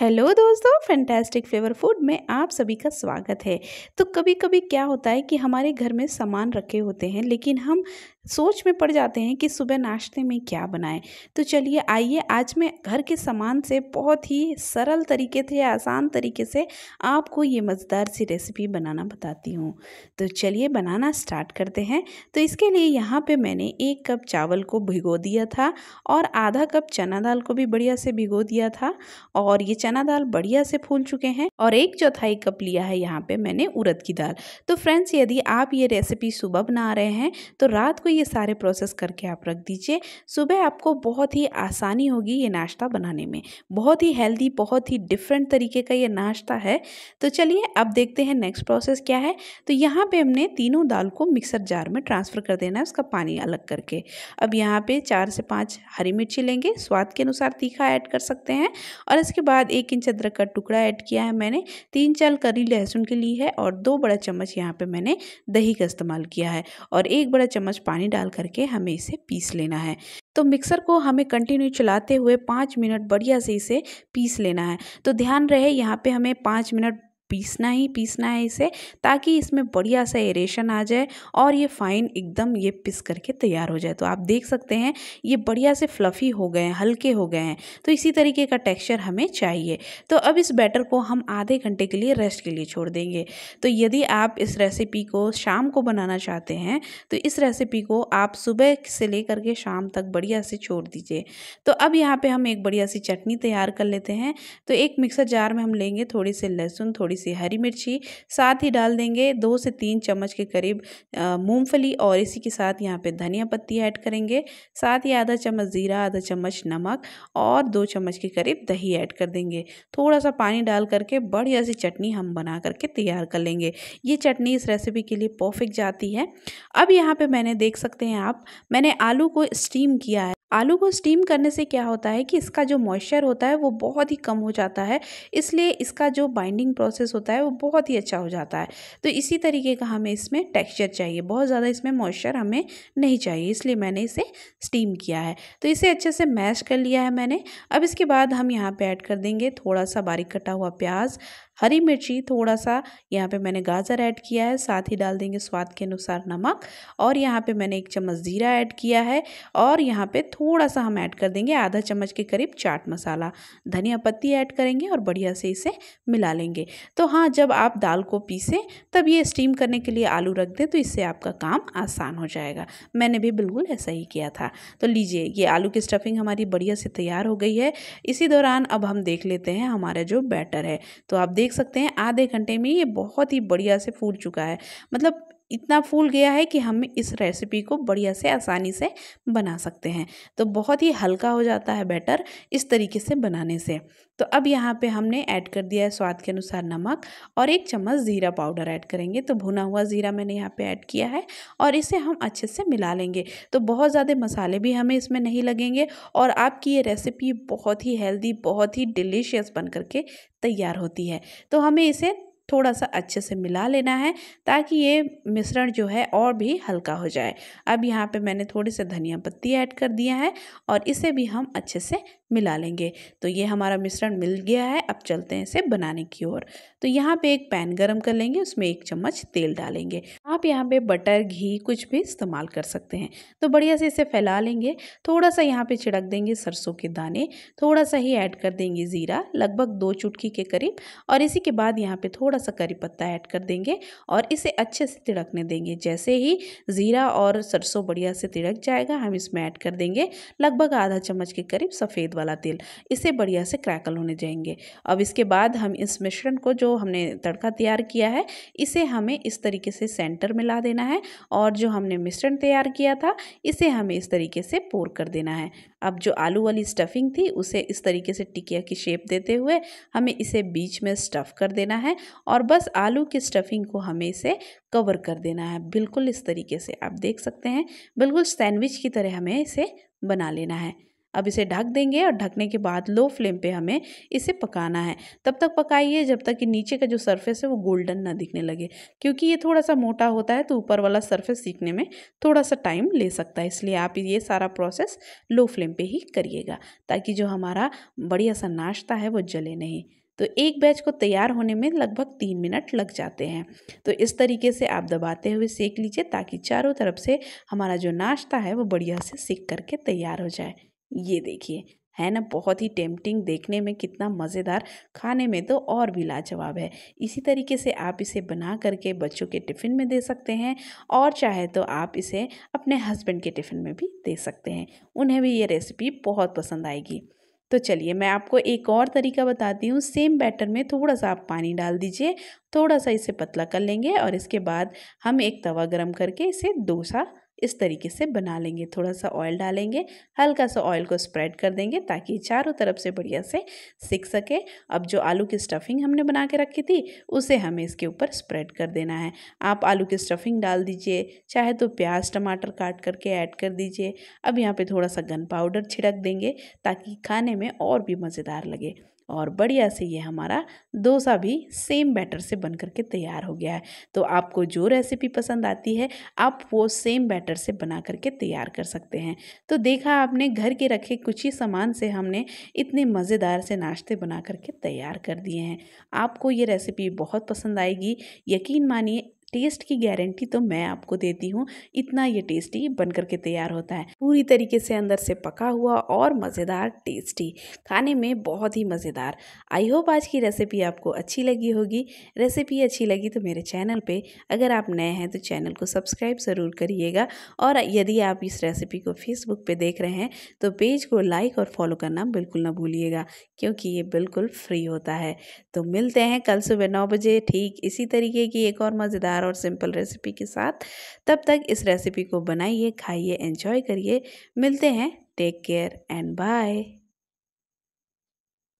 hello दोस्तों fantastic flavour food में आप सभी का स्वागत है तो कभी कभी क्या होता है कि हमारे घर में सामान रखे होते हैं लेकिन हम सोच में पड़ जाते हैं कि सुबह नाश्ते में क्या बनाएं तो चलिए आइए आज मैं घर के सामान से बहुत ही सरल तरीके से आसान तरीके से आपको ये मज़ेदार सी रेसिपी बनाना बताती हूँ तो चलिए बनाना स्टार्ट करते हैं तो इसके लिए यहाँ पे मैंने एक कप चावल को भिगो दिया था और आधा कप चना दाल को भी बढ़िया से भिगो दिया था और ये चना दाल बढ़िया से फूल चुके हैं और एक चौथाई कप लिया है यहाँ पर मैंने उड़द की दाल तो फ्रेंड्स यदि आप ये रेसिपी सुबह बना रहे हैं तो रात को ये सारे प्रोसेस करके आप रख दीजिए सुबह आपको बहुत ही आसानी होगी ये नाश्ता बनाने में बहुत ही हेल्दी बहुत ही डिफरेंट तरीके का ये नाश्ता है तो चलिए अब देखते हैं नेक्स्ट प्रोसेस क्या है तो यहाँ पे हमने तीनों दाल को मिक्सर जार में ट्रांसफ़र कर देना है उसका पानी अलग करके अब यहाँ पे चार से पाँच हरी मिर्ची लेंगे स्वाद के अनुसार तीखा ऐड कर सकते हैं और इसके बाद एक इंच अदरक का टुकड़ा ऐड किया है मैंने तीन चाल करी लहसुन की ली है और दो बड़ा चम्मच यहाँ पर मैंने दही का इस्तेमाल किया है और एक बड़ा चम्मच पानी पानी डाल करके हमें इसे पीस लेना है तो मिक्सर को हमें कंटिन्यू चलाते हुए पाँच मिनट बढ़िया से इसे पीस लेना है तो ध्यान रहे यहाँ पे हमें पाँच मिनट पीसना ही पीसना है इसे ताकि इसमें बढ़िया सा एरेशन आ जाए और ये फाइन एकदम ये पिस करके तैयार हो जाए तो आप देख सकते हैं ये बढ़िया से फ्लफ़ी हो गए हैं हल्के हो गए हैं तो इसी तरीके का टेक्सचर हमें चाहिए तो अब इस बैटर को हम आधे घंटे के लिए रेस्ट के लिए छोड़ देंगे तो यदि आप इस रेसिपी को शाम को बनाना चाहते हैं तो इस रेसिपी को आप सुबह से लेकर के शाम तक बढ़िया से छोड़ दीजिए तो अब यहाँ पर हम एक बढ़िया सी चटनी तैयार कर लेते हैं तो एक मिक्सर जार में हम लेंगे थोड़ी सी लहसुन थोड़ी थोड़ी सी हरी मिर्ची साथ ही डाल देंगे दो से तीन चम्मच के करीब मूंगफली और इसी के साथ यहाँ पे धनिया पत्ती ऐड करेंगे साथ ही आधा चम्मच ज़ीरा आधा चम्मच नमक और दो चम्मच के करीब दही ऐड कर देंगे थोड़ा सा पानी डाल करके बढ़िया सी चटनी हम बना करके तैयार कर लेंगे ये चटनी इस रेसिपी के लिए परफेक्ट जाती है अब यहाँ पर मैंने देख सकते हैं आप मैंने आलू को स्टीम किया है आलू को स्टीम करने से क्या होता है कि इसका जो मॉइस्चर होता है वो बहुत ही कम हो जाता है इसलिए इसका जो बाइंडिंग प्रोसेस होता है वो बहुत ही अच्छा हो जाता है तो इसी तरीके का हमें इसमें टेक्सचर चाहिए बहुत ज़्यादा इसमें मॉइस्चर हमें नहीं चाहिए इसलिए मैंने इसे स्टीम किया है तो इसे अच्छे से मैश कर लिया है मैंने अब इसके बाद हम यहाँ पर ऐड कर देंगे थोड़ा सा बारीक कटा हुआ प्याज हरी मिर्ची थोड़ा सा यहाँ पे मैंने गाजर ऐड किया है साथ ही डाल देंगे स्वाद के अनुसार नमक और यहाँ पे मैंने एक चम्मच ज़ीरा ऐड किया है और यहाँ पे थोड़ा सा हम ऐड कर देंगे आधा चम्मच के करीब चाट मसाला धनिया पत्ती ऐड करेंगे और बढ़िया से इसे मिला लेंगे तो हाँ जब आप दाल को पीसें तब ये स्टीम करने के लिए आलू रख दें तो इससे आपका काम आसान हो जाएगा मैंने भी बिल्कुल ऐसा ही किया था तो लीजिए ये आलू की स्टफिंग हमारी बढ़िया से तैयार हो गई है इसी दौरान अब हम देख लेते हैं हमारा जो बैटर है तो आप देख देख सकते हैं आधे घंटे में ये बहुत ही बढ़िया से फूल चुका है मतलब इतना फूल गया है कि हम इस रेसिपी को बढ़िया से आसानी से बना सकते हैं तो बहुत ही हल्का हो जाता है बैटर इस तरीके से बनाने से तो अब यहाँ पे हमने ऐड कर दिया है स्वाद के अनुसार नमक और एक चम्मच ज़ीरा पाउडर ऐड करेंगे तो भुना हुआ ज़ीरा मैंने यहाँ पे ऐड किया है और इसे हम अच्छे से मिला लेंगे तो बहुत ज़्यादा मसाले भी हमें इसमें नहीं लगेंगे और आपकी ये रेसिपी बहुत ही हेल्दी बहुत ही डिलीशियस बन करके तैयार होती है तो हमें इसे थोड़ा सा अच्छे से मिला लेना है ताकि ये मिश्रण जो है और भी हल्का हो जाए अब यहाँ पे मैंने थोड़ी से धनिया पत्ती ऐड कर दिया है और इसे भी हम अच्छे से मिला लेंगे तो ये हमारा मिश्रण मिल गया है अब चलते हैं इसे बनाने की ओर तो यहाँ पे एक पैन गरम कर लेंगे उसमें एक चम्मच तेल डालेंगे आप यहाँ पे बटर घी कुछ भी इस्तेमाल कर सकते हैं तो बढ़िया से इसे फैला लेंगे थोड़ा सा यहाँ पे छिड़क देंगे सरसों के दाने थोड़ा सा ही ऐड कर देंगे ज़ीरा लगभग दो चुटकी के करीब और इसी के बाद यहाँ पर थोड़ा सा करी पत्ता ऐड कर देंगे और इसे अच्छे से तिड़कने देंगे जैसे ही ज़ीरा और सरसों बढ़िया से तिड़क जाएगा हम इसमें ऐड कर देंगे लगभग आधा चम्मच के करीब सफ़ेद वाला तिल इसे बढ़िया से क्रैकल होने जाएंगे अब इसके बाद हम इस मिश्रण को जो हमने तड़का तैयार किया है इसे हमें इस तरीके से सेंटर में ला देना है और जो हमने मिश्रण तैयार किया था इसे हमें इस तरीके से पोर कर देना है अब जो आलू वाली स्टफिंग थी उसे इस तरीके से टिकिया की शेप देते हुए हमें इसे बीच में स्टफ़ कर देना है और बस आलू की स्टफिंग को हमें इसे कवर कर देना है बिल्कुल इस तरीके से आप देख सकते हैं बिल्कुल सैंडविच की तरह हमें इसे बना लेना है अब इसे ढक देंगे और ढकने के बाद लो फ्लेम पे हमें इसे पकाना है तब तक पकाइए जब तक कि नीचे का जो सरफेस है वो गोल्डन ना दिखने लगे क्योंकि ये थोड़ा सा मोटा होता है तो ऊपर वाला सरफेस सीखने में थोड़ा सा टाइम ले सकता है इसलिए आप ये सारा प्रोसेस लो फ्लेम पर ही करिएगा ताकि जो हमारा बढ़िया सा नाश्ता है वो जले नहीं तो एक बैच को तैयार होने में लगभग तीन मिनट लग जाते हैं तो इस तरीके से आप दबाते हुए सेक लीजिए ताकि चारों तरफ से हमारा जो नाश्ता है वो बढ़िया से सेक करके तैयार हो जाए ये देखिए है ना बहुत ही टेम्पटिंग देखने में कितना मज़ेदार खाने में तो और भी लाजवाब है इसी तरीके से आप इसे बना करके बच्चों के टिफ़िन में दे सकते हैं और चाहे तो आप इसे अपने हस्बैंड के टिफ़िन में भी दे सकते हैं उन्हें भी ये रेसिपी बहुत पसंद आएगी तो चलिए मैं आपको एक और तरीका बताती हूँ सेम बैटर में थोड़ा सा आप पानी डाल दीजिए थोड़ा सा इसे पतला कर लेंगे और इसके बाद हम एक तवा गर्म करके इसे डोसा इस तरीके से बना लेंगे थोड़ा सा ऑयल डालेंगे हल्का सा ऑयल को स्प्रेड कर देंगे ताकि चारों तरफ से बढ़िया से सिक सके अब जो आलू की स्टफिंग हमने बना के रखी थी उसे हमें इसके ऊपर स्प्रेड कर देना है आप आलू की स्टफिंग डाल दीजिए चाहे तो प्याज टमाटर काट करके ऐड कर दीजिए अब यहाँ पर थोड़ा सा गन पाउडर छिड़क देंगे ताकि खाने में और भी मज़ेदार लगे और बढ़िया से ये हमारा डोसा भी सेम बैटर से बन करके तैयार हो गया है तो आपको जो रेसिपी पसंद आती है आप वो सेम बैटर से बना करके तैयार कर सकते हैं तो देखा आपने घर के रखे कुछ ही सामान से हमने इतने मज़ेदार से नाश्ते बना करके तैयार कर दिए हैं आपको ये रेसिपी बहुत पसंद आएगी यकीन मानिए टेस्ट की गारंटी तो मैं आपको देती हूँ इतना ये टेस्टी बन करके तैयार होता है पूरी तरीके से अंदर से पका हुआ और मज़ेदार टेस्टी खाने में बहुत ही मज़ेदार आई होप आज की रेसिपी आपको अच्छी लगी होगी रेसिपी अच्छी लगी तो मेरे चैनल पे अगर आप नए हैं तो चैनल को सब्सक्राइब ज़रूर करिएगा और यदि आप इस रेसिपी को फेसबुक पर देख रहे हैं तो पेज को लाइक और फॉलो करना बिल्कुल ना भूलिएगा क्योंकि ये बिल्कुल फ्री होता है तो मिलते हैं कल सुबह नौ बजे ठीक इसी तरीके की एक और मज़ेदार और सिंपल रेसिपी के साथ तब तक इस रेसिपी को बनाइए खाइए एंजॉय करिए मिलते हैं टेक केयर एंड बाय